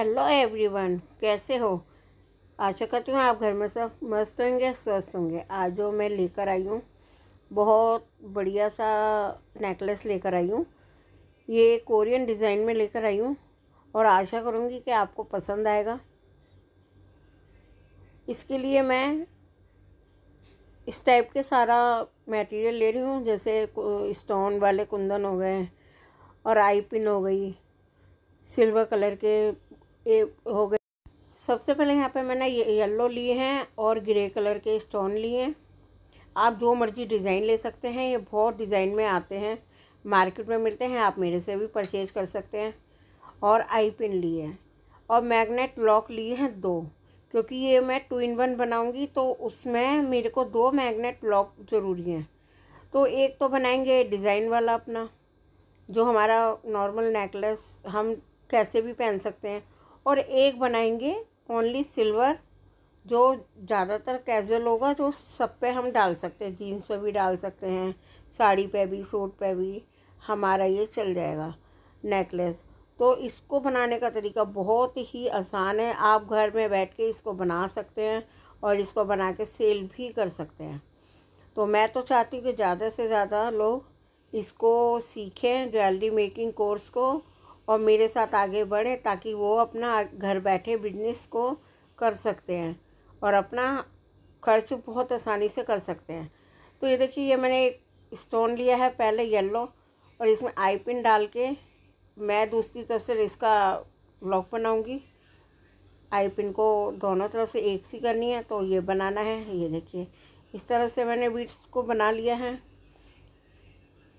hello everyone कैसे हो आशा करती हूँ आप घर में सब मस्त होंगे स्वस्थ होंगे आज जो मैं लेकर आई हूँ बहुत बढ़िया सा नेकलेस लेकर आई हूँ ये कोरियन डिज़ाइन में लेकर आई हूँ और आशा करूँगी कि आपको पसंद आएगा इसके लिए मैं इस टाइप के सारा मटेरियल ले रही हूँ जैसे स्टोन वाले कुंदन हो गए और आई पिन हो गई सिल्वर कलर के ये हो गए सबसे पहले यहाँ पे मैंने ये येलो लिए हैं और ग्रे कलर के स्टोन लिए हैं आप जो मर्ज़ी डिज़ाइन ले सकते हैं ये बहुत डिज़ाइन में आते हैं मार्केट में मिलते हैं आप मेरे से भी परचेज़ कर सकते हैं और आई पिन लिए हैं और मैग्नेट लॉक लिए हैं दो क्योंकि ये मैं टू इन वन बनाऊँगी तो उसमें मेरे को दो मैगनेट लॉक ज़रूरी हैं तो एक तो बनाएंगे डिज़ाइन वाला अपना जो हमारा नॉर्मल नेकलेस हम कैसे भी पहन सकते हैं और एक बनाएंगे ओनली सिल्वर जो ज़्यादातर कैजुअल होगा जो सब पे हम डाल सकते हैं जीन्स पे भी डाल सकते हैं साड़ी पे भी सूट पे भी हमारा ये चल जाएगा नेकलेस तो इसको बनाने का तरीका बहुत ही आसान है आप घर में बैठ के इसको बना सकते हैं और इसको बना के सेल भी कर सकते हैं तो मैं तो चाहती हूँ कि ज़्यादा से ज़्यादा लोग इसको सीखें ज्वेलरी मेकिंग कोर्स को और मेरे साथ आगे बढ़े ताकि वो अपना घर बैठे बिजनेस को कर सकते हैं और अपना खर्च बहुत आसानी से कर सकते हैं तो ये देखिए ये मैंने एक स्टोन लिया है पहले येलो और इसमें आई पिन डाल के मैं दूसरी तरफ से इसका ब्लॉक बनाऊंगी आई पिन को दोनों तरफ से एक सी करनी है तो ये बनाना है ये देखिए इस तरह से मैंने बीट्स को बना लिया है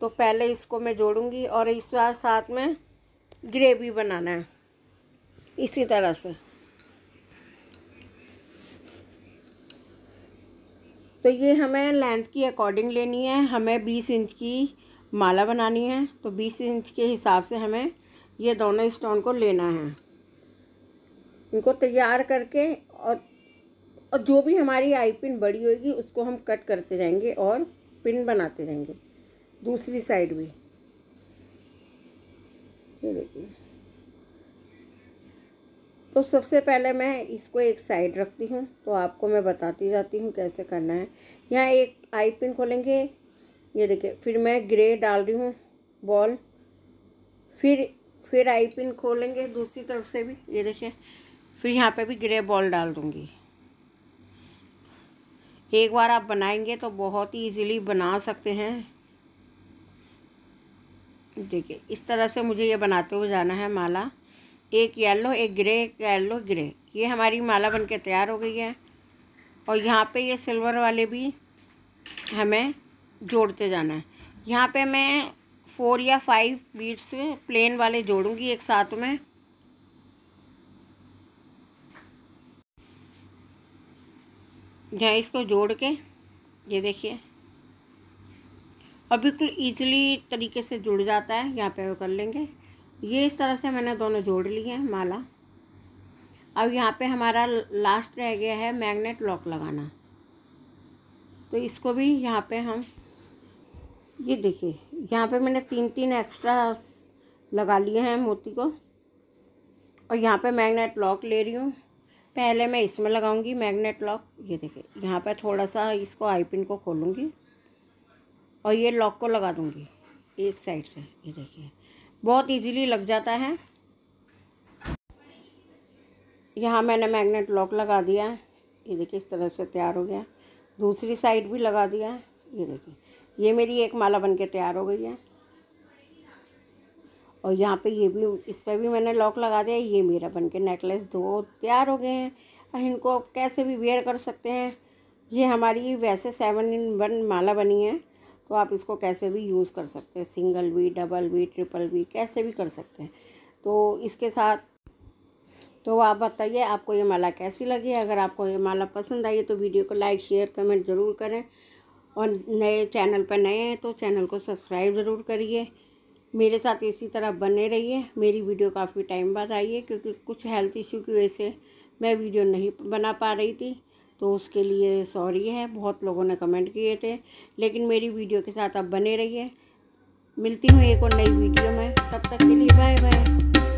तो पहले इसको मैं जोड़ूंगी और इस साथ में ग्रेवी बनाना है इसी तरह से तो ये हमें लेंथ की अकॉर्डिंग लेनी है हमें बीस इंच की माला बनानी है तो बीस इंच के हिसाब से हमें ये दोनों स्टोन को लेना है इनको तैयार करके और और जो भी हमारी आई पिन बड़ी होगी उसको हम कट करते रहेंगे और पिन बनाते रहेंगे दूसरी साइड भी ये देखिए तो सबसे पहले मैं इसको एक साइड रखती हूँ तो आपको मैं बताती जाती हूँ कैसे करना है यहाँ एक आई पिन खोलेंगे ये देखिए फिर मैं ग्रे डाल रही हूँ बॉल फिर फिर आई पिन खोलेंगे दूसरी तरफ से भी ये देखिए फिर यहाँ पे भी ग्रे बॉल डाल दूँगी एक बार आप बनाएंगे तो बहुत ही ईजीली बना सकते हैं देखिए इस तरह से मुझे ये बनाते हुए जाना है माला एक येलो एक ग्रे एक येलो ग्रे ये हमारी माला बन के तैयार हो गई है और यहाँ पे ये सिल्वर वाले भी हमें जोड़ते जाना है यहाँ पे मैं फोर या फाइव बीट्स प्लेन वाले जोड़ूँगी एक साथ में जहाँ इसको जोड़ के ये देखिए और बिल्कुल ईजिली तरीके से जुड़ जाता है यहाँ पे वो कर लेंगे ये इस तरह से मैंने दोनों जोड़ लिए हैं माला अब यहाँ पे हमारा लास्ट रह गया है मैग्नेट लॉक लगाना तो इसको भी यहाँ पे हम ये देखिए यहाँ पे मैंने तीन तीन एक्स्ट्रा लगा लिए हैं मोती को और यहाँ पे मैग्नेट लॉक ले रही हूँ पहले मैं इसमें लगाऊंगी मैग्नेट लॉक ये देखिए यहाँ पे थोड़ा सा इसको आई पिन को खोलूँगी और ये लॉक को लगा दूँगी एक साइड से ये देखिए बहुत इजीली लग जाता है यहाँ मैंने मैग्नेट लॉक लगा दिया है ये देखिए इस तरह से तैयार हो गया दूसरी साइड भी लगा दिया है ये देखिए ये मेरी एक माला बन के तैयार हो गई है और यहाँ पे ये भी इस पर भी मैंने लॉक लगा दिया ये मेरा बन के नेकलेस दो तैयार हो गए हैं और इनको आप कैसे भी वेयर कर सकते हैं ये हमारी वैसे सेवन इन वन माला बनी है तो आप इसको कैसे भी यूज़ कर सकते हैं single V double V triple V कैसे भी कर सकते हैं तो इसके साथ तो आप बताइए आपको ये माला कैसी लगी अगर आपको ये माला पसंद आई तो वीडियो को लाइक शेयर कमेंट ज़रूर करें और नए चैनल पर नए हैं तो चैनल को सब्सक्राइब ज़रूर करिए मेरे साथ इसी तरह बने रहिए मेरी वीडियो काफ़ी टाइम बाद आई है क्योंकि कुछ हेल्थ इशू की वजह से मैं वीडियो नहीं बना पा रही थी तो उसके लिए सॉरी है बहुत लोगों ने कमेंट किए थे लेकिन मेरी वीडियो के साथ आप बने रहिए मिलती हूँ एक और नई वीडियो में तब तक के लिए बाय बाय